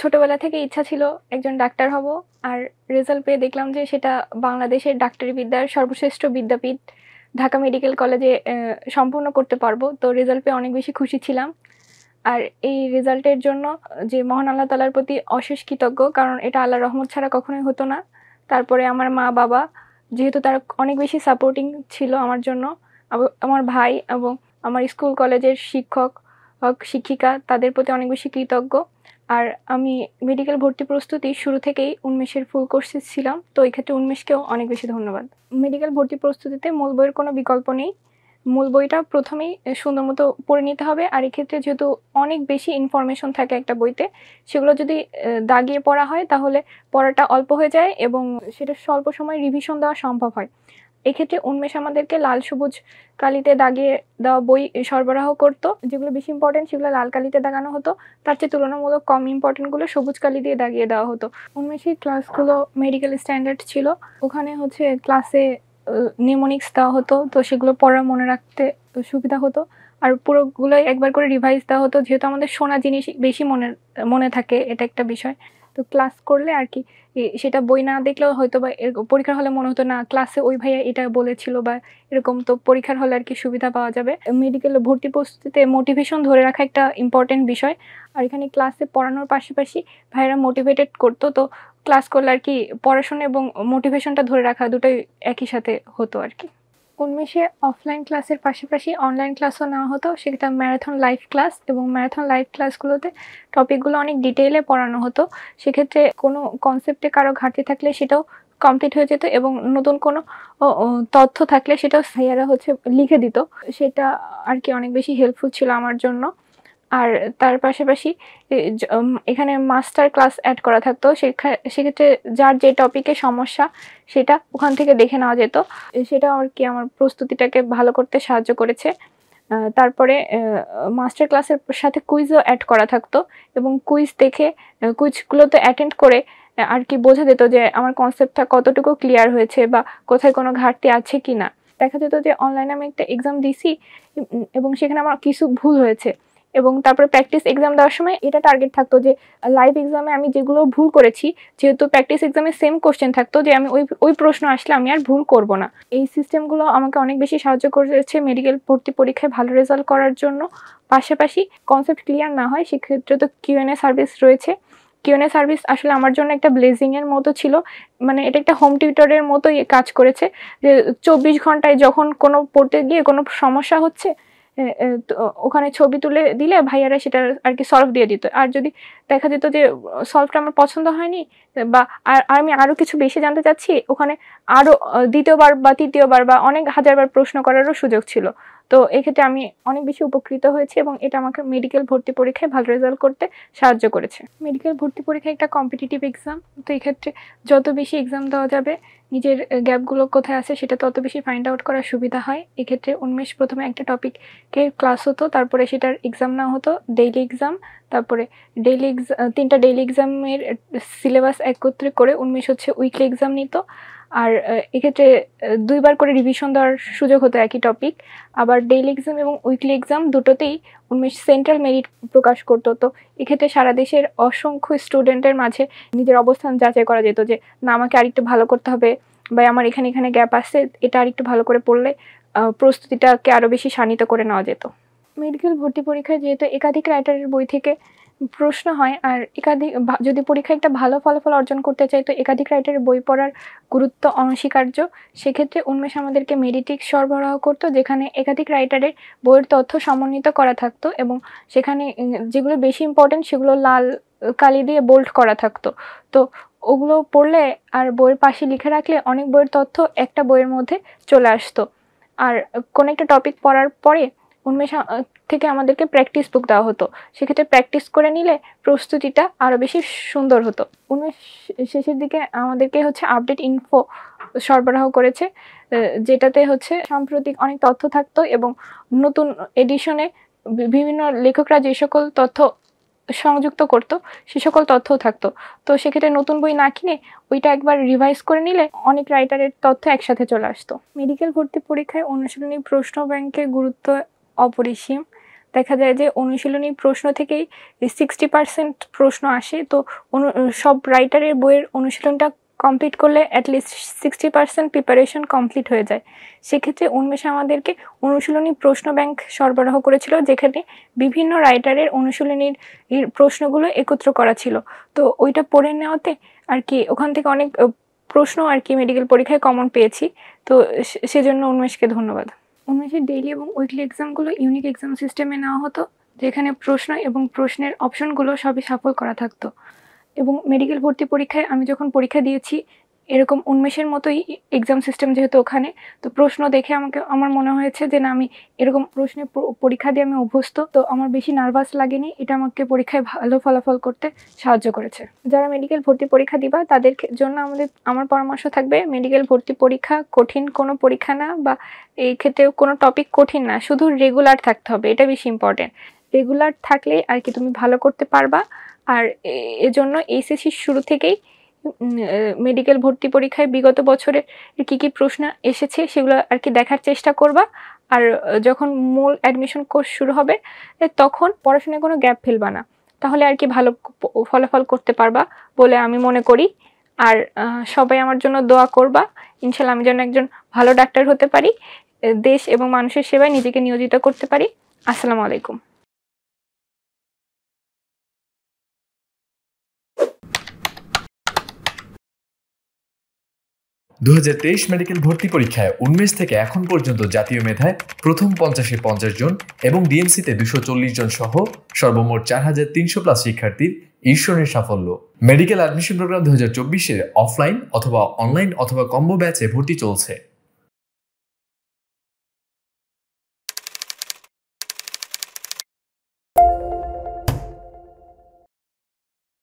ছোটবেলা থেকে ইচ্ছা ছিল একজন ডাক্তার হব আর রেজাল্ট পেয়ে দেখলাম যে সেটা বাংলাদেশের ডাক্তারি বিদ্যার সর্বশ্রেষ্ঠ বিদ্যাপীঠ ঢাকা মেডিকেল কলেজে সম্পূর্ণ করতে পারবো তো রেজাল্ট পেয়ে অনেক বেশি খুশি ছিলাম আর এই রেজাল্টের জন্য যে মহান আল্লাহ তালার প্রতি অশেষ কৃতজ্ঞ কারণ এটা আল্লাহ রহমত ছাড়া কখনোই হতো না তারপরে আমার মা বাবা যেহেতু তার অনেক বেশি সাপোর্টিং ছিল আমার জন্য আমার ভাই এবং আমার স্কুল কলেজের শিক্ষক শিক্ষিকা তাদের প্রতি অনেক বেশি কৃতজ্ঞ আর আমি মেডিকেল ভর্তি প্রস্তুতি শুরু থেকেই উন্মেষের ফুল কোর্সে ছিলাম তো এই ক্ষেত্রে উন্মেষকেও অনেক বেশি ধন্যবাদ মেডিকেল ভর্তি প্রস্তুতিতে মূল বইয়ের কোনো বিকল্প নেই মূল বইটা প্রথমেই সুন্দর মতো পড়ে নিতে হবে আর এক্ষেত্রে যেহেতু অনেক বেশি ইনফরমেশন থাকে একটা বইতে সেগুলো যদি দাগিয়ে পড়া হয় তাহলে পড়াটা অল্প হয়ে যায় এবং সেটা স্বল্প সময় রিভিশন দেওয়া সম্ভব হয় এক্ষেত্রে উন্মেষ আমাদেরকে লাল সবুজ কালিতে দাগিয়ে দেওয়া বই সরবরাহ করতো যেগুলো বেশি ইম্পর্টেন্ট সেগুলো লাল কালিতে দাগানো হতো তার চেয়ে তুলনামূলক কম ইম্পর্টেন্টগুলো সবুজ কালি দিয়ে দাগিয়ে দেওয়া হতো উন্মেষের ক্লাসগুলো মেডিকেল স্ট্যান্ডার্ড ছিল ওখানে হচ্ছে ক্লাসে নিউমোনিক্স দেওয়া হতো তো সেগুলো পড়া মনে রাখতে সুবিধা হতো আর পুরোগুলোই একবার করে রিভাইজ দেওয়া হতো যেহেতু আমাদের শোনা জিনিস বেশি মনে মনে থাকে এটা একটা বিষয় তো ক্লাস করলে আর কি সেটা বই না দেখলেও হয়তো বা পরীক্ষার হলে মনে হতো না ক্লাসে ওই ভাইয়া এটা বলেছিল বা এরকম তো পরীক্ষার হলে আর কি সুবিধা পাওয়া যাবে মেডিকেল ভর্তি প্রস্তুতিতে মোটিভেশন ধরে রাখা একটা ইম্পর্টেন্ট বিষয় আর এখানে ক্লাসে পড়ানোর পাশাপাশি ভাইয়েরা মোটিভেটেড করতো তো ক্লাস করলে আর কি পড়াশোনা এবং মোটিভেশনটা ধরে রাখা দুটোই একই সাথে হতো আর কি উন্মেষে অফলাইন ক্লাসের পাশাপাশি অনলাইন ক্লাসও নেওয়া হতো সেটা ম্যারাথন লাইভ ক্লাস এবং ম্যারাথন লাইভ ক্লাসগুলোতে টপিকগুলো অনেক ডিটেইলে পড়ানো হতো সেক্ষেত্রে কোনো কনসেপ্টে কারো ঘাটতি থাকলে সেটাও কমপ্লিট হয়ে যেত এবং নতুন কোনো তথ্য থাকলে সেটাও সাইয়ারা হচ্ছে লিখে দিত সেটা আর কি অনেক বেশি হেল্পফুল ছিল আমার জন্য আর তার পাশাপাশি এখানে মাস্টার ক্লাস অ্যাড করা থাকতো সেক্ষেত্রে যার যে টপিকে সমস্যা সেটা ওখান থেকে দেখে নেওয়া যেত সেটা আর কি আমার প্রস্তুতিটাকে ভালো করতে সাহায্য করেছে তারপরে মাস্টার ক্লাসের সাথে কুইজও অ্যাড করা থাকতো এবং কুইজ দেখে কুইজগুলোতে অ্যাটেন্ড করে আর কি বোঝা যেত যে আমার কনসেপ্টটা কতটুকু ক্লিয়ার হয়েছে বা কোথায় কোনো ঘাটতি আছে কি না দেখা যেত যে অনলাইনে আমি একটা এক্সাম দিছি এবং সেখানে আমার কিছু ভুল হয়েছে এবং তারপরে প্র্যাকটিস এক্সাম দেওয়ার সময় এটা টার্গেট থাকতো যে লাইভ এক্সামে আমি যেগুলো ভুল করেছি যেহেতু প্র্যাকটিস এক্সামে সেম কোশ্চেন থাকতো যে আমি ওই ওই প্রশ্ন আসলে আমি আর ভুল করব না এই সিস্টেমগুলো আমাকে অনেক বেশি সাহায্য করেছে মেডিকেল ভর্তি পরীক্ষায় ভালো রেজাল্ট করার জন্য পাশাপাশি কনসেপ্ট ক্লিয়ার না হয় সেক্ষেত্রে তো কিউএনএ সার্ভিস রয়েছে কিউএনএ সার্ভিস আসলে আমার জন্য একটা ব্লেজিংয়ের মতো ছিল মানে এটা একটা হোম টিউটরের মতোই কাজ করেছে যে চব্বিশ ঘন্টায় যখন কোনো পড়তে গিয়ে কোনো সমস্যা হচ্ছে ওখানে ছবি তুলে দিলে ভাইয়ারা সেটা আর কি সলভ দিয়ে দিত আর যদি দেখা যেত যে সলভটা আমার পছন্দ হয়নি বা আর আমি আরও কিছু বেশি জানতে চাচ্ছি ওখানে আরও দ্বিতীয়বার বা তৃতীয়বার বা অনেক হাজারবার প্রশ্ন করারও সুযোগ ছিল তো এক্ষেত্রে আমি অনেক বেশি উপকৃত হয়েছি এবং এটা আমাকে মেডিকেল ভর্তি পরীক্ষায় ভালো রেজাল্ট করতে সাহায্য করেছে মেডিকেল ভর্তি পরীক্ষা একটা কম্পিটিটিভ এক্সাম তো এক্ষেত্রে যত বেশি এক্সাম দেওয়া যাবে নিজের গ্যাপগুলো কোথায় আছে সেটা তত বেশি ফাইন্ড আউট করার সুবিধা হয় এক্ষেত্রে উন্মেষ প্রথমে একটা টপিককে ক্লাস হতো তারপরে সেটার এক্সাম না হতো ডেইলি এক্সাম তারপরে ডেইলি এক্সাম তিনটা ডেইলি এক্সামের সিলেবাস একত্রে করে উন্মেষ হচ্ছে উইকলি এক্সাম নিত আর এক্ষেত্রে দুইবার করে রিভিশন দেওয়ার সুযোগ হতো একই টপিক আবার ডেইলি এক্সাম এবং উইকলি এক্সাম দুটোতেই উন্মেষ সেন্ট্রাল মেরিট প্রকাশ করত তো এক্ষেত্রে সারা দেশের অসংখ্য স্টুডেন্টের মাঝে নিজের অবস্থান যাচাই করা যেত যে না আমাকে আরেকটু ভালো করতে হবে বা আমার এখানে এখানে গ্যাপ আসছে এটা আরেকটু ভালো করে পড়লে প্রস্তুতিটাকে আরও বেশি শানিত করে নেওয়া যেত মেডিকেল ভর্তি পরীক্ষায় যেহেতু একাধিক রাইটারের বই থেকে প্রশ্ন হয় আর একাধিক যদি পরীক্ষায় একটা ভালো ফলাফল অর্জন করতে চাই তো একাধিক রাইটারের বই পড়ার গুরুত্ব অনস্বীকার্য সেক্ষেত্রে উন্মেষ আমাদেরকে মেডিটিক সরবরাহ করতো যেখানে একাধিক রাইটারের বইয়ের তথ্য সমন্বিত করা থাকতো এবং সেখানে যেগুলো বেশি ইম্পর্টেন্ট সেগুলো লাল কালি দিয়ে বোল্ড করা থাকতো তো ওগুলো পড়লে আর বইয়ের পাশে লিখে রাখলে অনেক বইয়ের তথ্য একটা বইয়ের মধ্যে চলে আসতো আর কোনো একটা টপিক পড়ার পরে উন্মেষ থেকে আমাদেরকে প্র্যাকটিস বুক দেওয়া হতো সেক্ষেত্রে প্র্যাকটিস করে নিলে প্রস্তুতিটা আরও বেশি সুন্দর হতো উনিশ শেষের দিকে আমাদেরকে হচ্ছে আপডেট ইনফো সরবরাহ করেছে যেটাতে হচ্ছে সাম্প্রতিক অনেক তথ্য থাকতো এবং নতুন এডিশনে বিভিন্ন লেখকরা যে সকল তথ্য সংযুক্ত করতো সে সকল তথ্যও থাকতো তো সেক্ষেত্রে নতুন বই না কিনে ওইটা একবার রিভাইজ করে নিলে অনেক রাইটারের তথ্য একসাথে চলে আসতো মেডিকেল ভর্তি পরীক্ষায় অনুশীলনী প্রশ্ন ব্যাংকের গুরুত্ব অপরিসীম দেখা যায় যে অনুশীলনী প্রশ্ন থেকেই সিক্সটি পার্সেন্ট প্রশ্ন আসে তো সব রাইটারের বইয়ের অনুশীলনটা কমপ্লিট করলে at least sixty percent preparation complete হয়ে যায় সেক্ষেত্রে উন্মেষে আমাদেরকে অনুশীলনী প্রশ্ন ব্যাংক সরবরাহ করেছিল যেখানে বিভিন্ন রাইটারের অনুশীলনীর প্রশ্নগুলো একত্র করা ছিল তো ওইটা পড়ে নেওয়াতে আর কি ওখান থেকে অনেক প্রশ্ন আর কি মেডিকেল পরীক্ষায় কমন পেয়েছি তো সেজন্য উন্মেষকে ধন্যবাদ উনিশের ডেইলি এবং উইকলি এক্সামগুলো ইউনিক এক্সাম সিস্টেমে নেওয়া হতো যেখানে প্রশ্ন এবং প্রশ্নের অপশনগুলো সবই সাফল করা থাকতো এবং মেডিকেল ভর্তি পরীক্ষায় আমি যখন পরীক্ষা দিয়েছি এরকম উন্মেষের মতোই এক্সাম সিস্টেম যেহেতু ওখানে তো প্রশ্ন দেখে আমাকে আমার মনে হয়েছে যে না আমি এরকম প্রশ্নে পরীক্ষা দিয়ে আমি অভ্যস্ত তো আমার বেশি নার্ভাস লাগেনি এটা আমাকে পরীক্ষায় ভালো ফলাফল করতে সাহায্য করেছে যারা মেডিকেল ভর্তি পরীক্ষা দিবা তাদের জন্য আমাদের আমার পরামর্শ থাকবে মেডিকেল ভর্তি পরীক্ষা কঠিন কোনো পরীক্ষা না বা এই ক্ষেত্রে কোনো টপিক কঠিন না শুধু রেগুলার থাকতে হবে এটা বেশি ইম্পর্টেন্ট রেগুলার থাকলে আর কি তুমি ভালো করতে পারবা আর এজন্য এইসএসির শুরু থেকেই মেডিকেল ভর্তি পরীক্ষায় বিগত বছরে কি কি প্রশ্ন এসেছে সেগুলো আর কি দেখার চেষ্টা করবা আর যখন মূল অ্যাডমিশন কোর্স শুরু হবে তখন পড়াশোনায় কোনো গ্যাপ ফেলবা না তাহলে আর কি ভালো ফলাফল করতে পারবা বলে আমি মনে করি আর সবাই আমার জন্য দোয়া করবা ইনশাল্লাহ আমি যেন একজন ভালো ডাক্তার হতে পারি দেশ এবং মানুষের সেবায় নিজেকে নিয়োজিত করতে পারি আসসালামু আলাইকুম দু মেডিকেল ভর্তি পরীক্ষায় উনিশ থেকে এখন পর্যন্ত জাতীয় মেধায় প্রথম পঞ্চাশে পঞ্চাশ জন এবং ডিএমসিতে দুশো চল্লিশ জন সহ সর্বমোট চার হাজার তিনশো প্লাস শিক্ষার্থীর ঈশ্বরের সাফল্য মেডিকেল অ্যাডমিশন প্রোগ্রাম দু হাজার অফলাইন অথবা অনলাইন অথবা কম্বো ব্যাচে ভর্তি চলছে